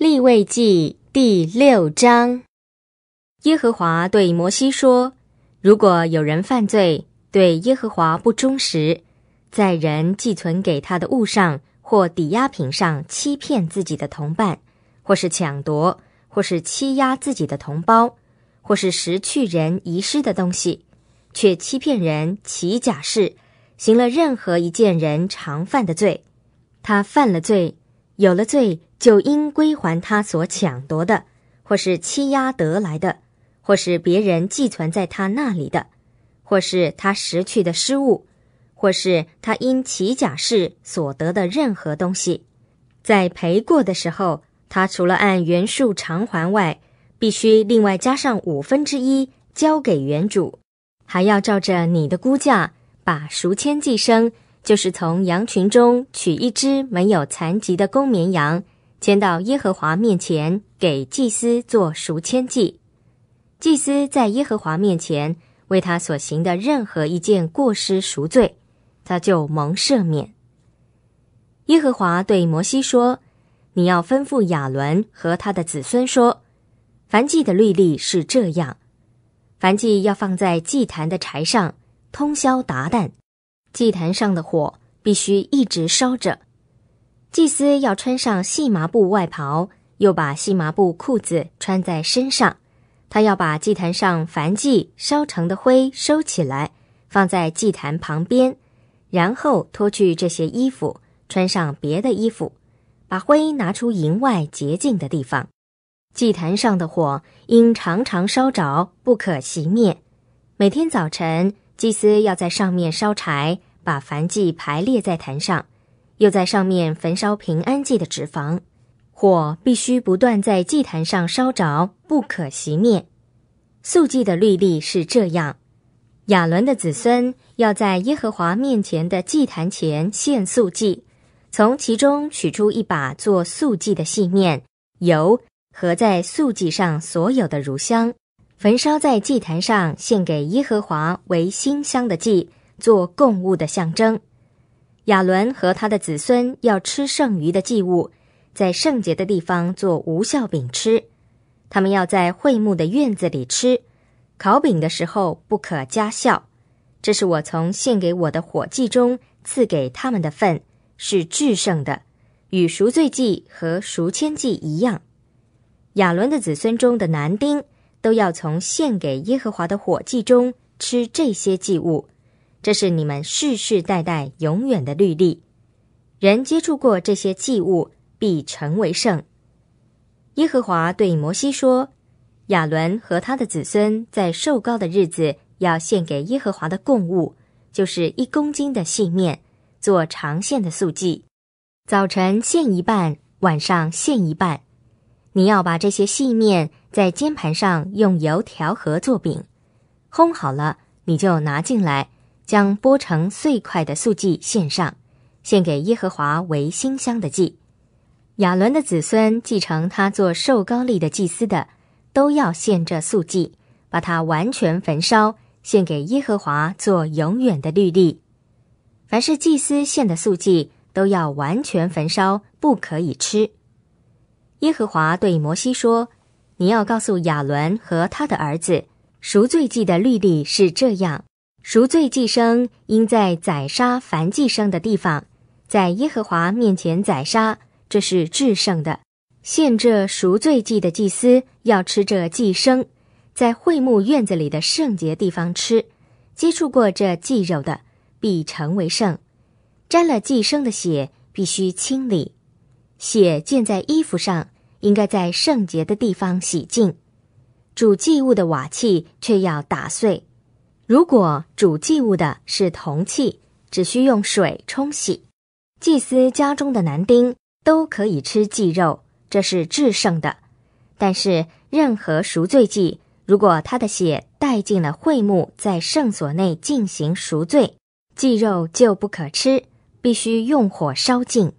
立位记第六章，耶和华对摩西说：“如果有人犯罪，对耶和华不忠实，在人寄存给他的物上或抵押品上欺骗自己的同伴，或是抢夺，或是欺压自己的同胞，或是拾去人遗失的东西，却欺骗人起假誓，行了任何一件人常犯的罪，他犯了罪。”有了罪，就应归还他所抢夺的，或是欺压得来的，或是别人寄存在他那里的，或是他拾去的失物，或是他因起假事所得的任何东西。在赔过的时候，他除了按原数偿还外，必须另外加上五分之一交给原主，还要照着你的估价把赎签寄生。就是从羊群中取一只没有残疾的公绵羊，牵到耶和华面前，给祭司做赎签祭。祭司在耶和华面前为他所行的任何一件过失赎罪，他就蒙赦免。耶和华对摩西说：“你要吩咐亚伦和他的子孙说，凡祭的律例是这样：凡祭要放在祭坛的柴上，通宵达旦。”祭坛上的火必须一直烧着。祭司要穿上细麻布外袍，又把细麻布裤子穿在身上。他要把祭坛上燔祭烧成的灰收起来，放在祭坛旁边，然后脱去这些衣服，穿上别的衣服，把灰拿出营外洁净的地方。祭坛上的火应常常烧着，不可熄灭。每天早晨。祭司要在上面烧柴，把燔祭排列在坛上，又在上面焚烧平安祭的脂肪，火必须不断在祭坛上烧着，不可熄灭。素祭的律例是这样：亚伦的子孙要在耶和华面前的祭坛前献素祭，从其中取出一把做素祭的细面、油和在素祭上所有的乳香。焚烧在祭坛上献给耶和华为馨香的祭，做供物的象征。亚伦和他的子孙要吃剩余的祭物，在圣洁的地方做无效饼吃。他们要在会幕的院子里吃，烤饼的时候不可加酵。这是我从献给我的火祭中赐给他们的份，是制胜的，与赎罪祭和赎签祭一样。亚伦的子孙中的男丁。都要从献给耶和华的火祭中吃这些祭物，这是你们世世代代永远的律例。人接触过这些祭物，必成为圣。耶和华对摩西说：“亚伦和他的子孙在受膏的日子要献给耶和华的供物，就是一公斤的细面，做长线的素祭。早晨献一半，晚上献一半。你要把这些细面。”在煎盘上用油调和做饼，烘好了，你就拿进来，将剥成碎块的素祭献上，献给耶和华为馨香的祭。亚伦的子孙继承他做受高丽的祭司的，都要献这素祭，把它完全焚烧，献给耶和华做永远的律例。凡是祭司献的素祭，都要完全焚烧，不可以吃。耶和华对摩西说。你要告诉亚伦和他的儿子，赎罪祭的律例是这样：赎罪祭生应在宰杀凡祭生的地方，在耶和华面前宰杀，这是至圣的。献这赎罪祭的祭司要吃这祭生，在会幕院子里的圣洁地方吃。接触过这祭肉的必成为圣，沾了祭生的血必须清理，血溅在衣服上。应该在圣洁的地方洗净，煮祭物的瓦器却要打碎。如果煮祭物的是铜器，只需用水冲洗。祭司家中的男丁都可以吃祭肉，这是制胜的。但是任何赎罪祭，如果他的血带进了会幕，在圣所内进行赎罪，祭肉就不可吃，必须用火烧尽。